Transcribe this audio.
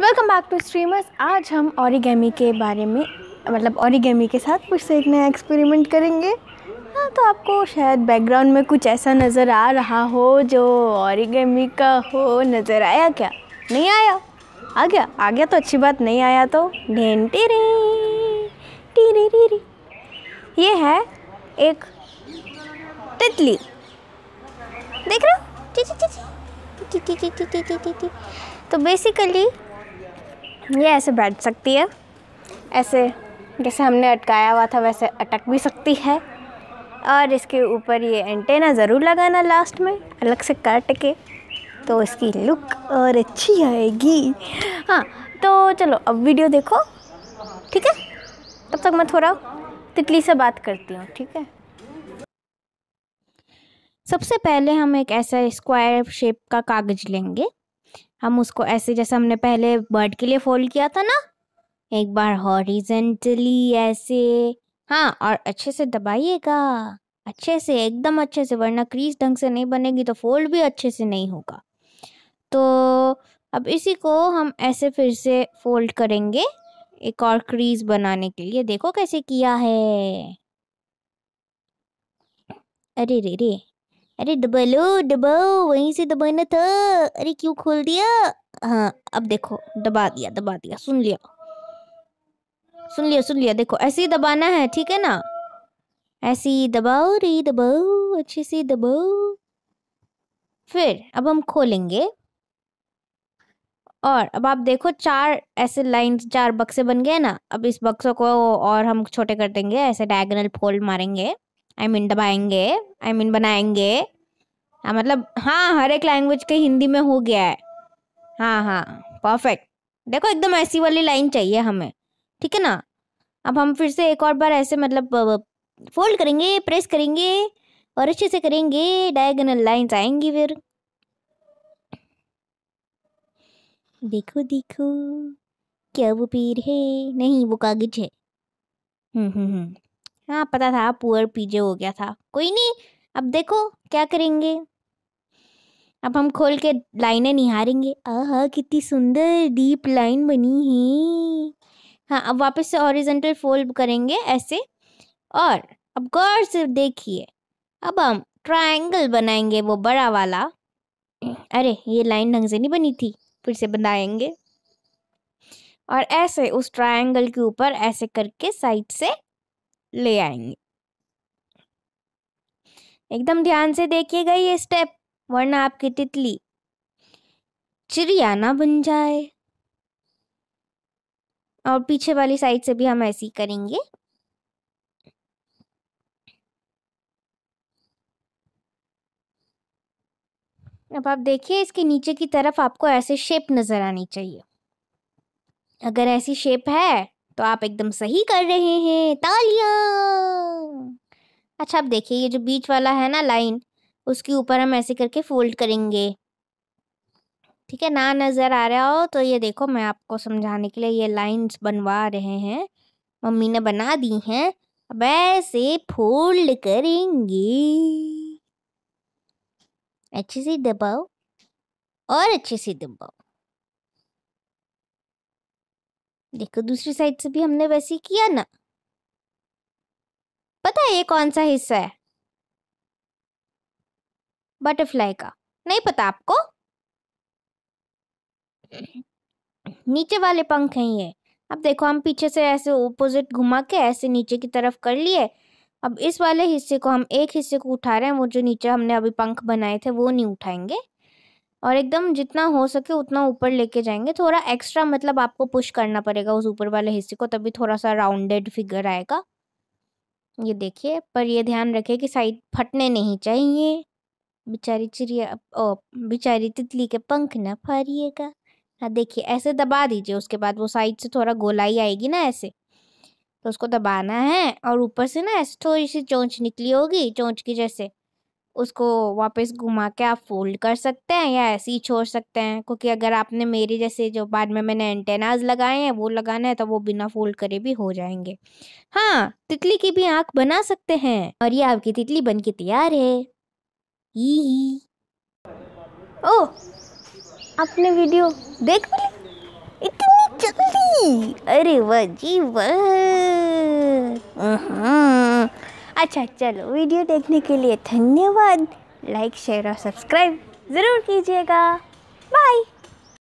welcome back to streamers आज हम औरिगेमी के बारे में मतलब औरिगेमी के साथ कुछ से एक नया एक्सपेरिमेंट करेंगे हाँ तो आपको शायद बैकग्राउंड में कुछ ऐसा नज़र आ रहा हो जो औरिगेमी का हो नज़र आया क्या नहीं आया आ गया आ गया तो अच्छी बात नहीं आया तो ढेन रे री ये है एक तितली देख रहे हो तो बेसिकली ये ऐसे बैठ सकती है ऐसे जैसे हमने अटकाया हुआ था वैसे अटक भी सकती है और इसके ऊपर ये एंटेना ज़रूर लगाना लास्ट में अलग से काट के तो इसकी लुक और अच्छी आएगी हाँ तो चलो अब वीडियो देखो ठीक है तब तक मैं थोड़ा तितली से बात करती हूँ ठीक है सबसे पहले हम एक ऐसा स्क्वायर शेप का कागज़ लेंगे हम उसको ऐसे जैसे हमने पहले बर्ड के लिए फोल्ड किया था ना एक बार हॉरिजेंटली ऐसे हाँ और अच्छे से दबाइएगा अच्छे से एकदम अच्छे से वरना क्रीज ढंग से नहीं बनेगी तो फोल्ड भी अच्छे से नहीं होगा तो अब इसी को हम ऐसे फिर से फोल्ड करेंगे एक और क्रीज बनाने के लिए देखो कैसे किया है अरे रे रे अरे डबलो लो दबाओ वहीं से दबाना था अरे क्यों खोल दिया हाँ अब देखो दबा दिया दबा दिया सुन लिया सुन लिया सुन लिया देखो ऐसे ही दबाना है ठीक है ना ऐसे ही दबाओ रे दबाओ अच्छे से दबाओ फिर अब हम खोलेंगे और अब आप देखो चार ऐसे लाइन चार बक्से बन गए ना अब इस बक्सों को और हम छोटे कर देंगे ऐसे डायगनल फोल्ड मारेंगे आई I मीन mean, दबाएंगे आई I मीन mean, बनाएंगे आ, हाँ, मतलब हाँ हर एक लैंग्वेज के हिंदी में हो गया है हाँ हाँ परफेक्ट देखो एकदम ऐसी वाली लाइन चाहिए हमें ठीक है ना अब हम फिर से एक और बार ऐसे मतलब फोल्ड करेंगे प्रेस करेंगे और अच्छे से करेंगे डायगोनल लाइंस आएंगी फिर देखो देखो क्या वो पीर है नहीं वो कागज है हम्म हम्म हम्म हाँ पता था पुअर पीजे हो गया था कोई नहीं अब देखो क्या करेंगे अब हम खोल के लाइनें निहारेंगे आह कितनी सुंदर डीप लाइन बनी है हाँ अब वापस से ऑरिजेंटल फोल्ड करेंगे ऐसे और अब गौर से देखिए अब हम ट्रायंगल बनाएंगे वो बड़ा वाला अरे ये लाइन ढंग से नहीं बनी थी फिर से बनाएंगे और ऐसे उस ट्रायंगल के ऊपर ऐसे करके साइड से ले आएंगे एकदम ध्यान से देखिएगा ये स्टेप वरना आपकी तितली चिड़िया ना बन जाए और पीछे वाली साइड से भी हम ऐसी करेंगे अब आप देखिए इसके नीचे की तरफ आपको ऐसे शेप नज़र आनी चाहिए अगर ऐसी शेप है तो आप एकदम सही कर रहे हैं तालियां अच्छा अब देखिए ये जो बीच वाला है ना लाइन उसके ऊपर हम ऐसे करके फोल्ड करेंगे ठीक है ना नज़र आ रहा हो तो ये देखो मैं आपको समझाने के लिए ये लाइंस बनवा रहे हैं मम्मी ने बना दी हैं अब ऐसे फोल्ड करेंगे अच्छे से दबाओ और अच्छे से दबाओ देखो दूसरी साइड से भी हमने वैसे ही किया ना पता है ये कौन सा हिस्सा है बटरफ्लाई का नहीं पता आपको नीचे वाले पंख हैं ये अब देखो हम पीछे से ऐसे ओपोजिट घुमा के ऐसे नीचे की तरफ कर लिए अब इस वाले हिस्से को हम एक हिस्से को उठा रहे हैं वो जो नीचे हमने अभी पंख बनाए थे वो नहीं उठाएंगे और एकदम जितना हो सके उतना ऊपर लेके जाएंगे थोड़ा एक्स्ट्रा मतलब आपको पुश करना पड़ेगा उस ऊपर वाले हिस्से को तभी थोड़ा सा राउंडेड फिगर आएगा ये देखिए पर ये ध्यान रखिए कि साइड फटने नहीं चाहिए बेचारी चिड़िया ओ बेचारी तितली के पंख ना फाड़िएगा हाँ देखिए ऐसे दबा दीजिए उसके बाद वो साइड से थोड़ा गोलाई आएगी ना ऐसे तो उसको दबाना है और ऊपर से ना ऐसे थोड़ी सी चोंच निकली होगी चोंच की जैसे उसको वापस घुमा के आप फोल्ड कर सकते हैं या ऐसे ही छोड़ सकते हैं क्योंकि अगर आपने मेरे जैसे जो बाद में मैंने एंटेनाज लगाए हैं वो लगाना है तो वो बिना फोल्ड करे भी हो जाएंगे हाँ तितली की भी आंख बना सकते हैं और ये आपकी तितली बन के तैयार है ही ही ओ आपने वीडियो देख इतनी जल्दी अरे वाह जी वाह अच्छा चलो वीडियो देखने के लिए धन्यवाद लाइक शेयर और सब्सक्राइब ज़रूर कीजिएगा बाय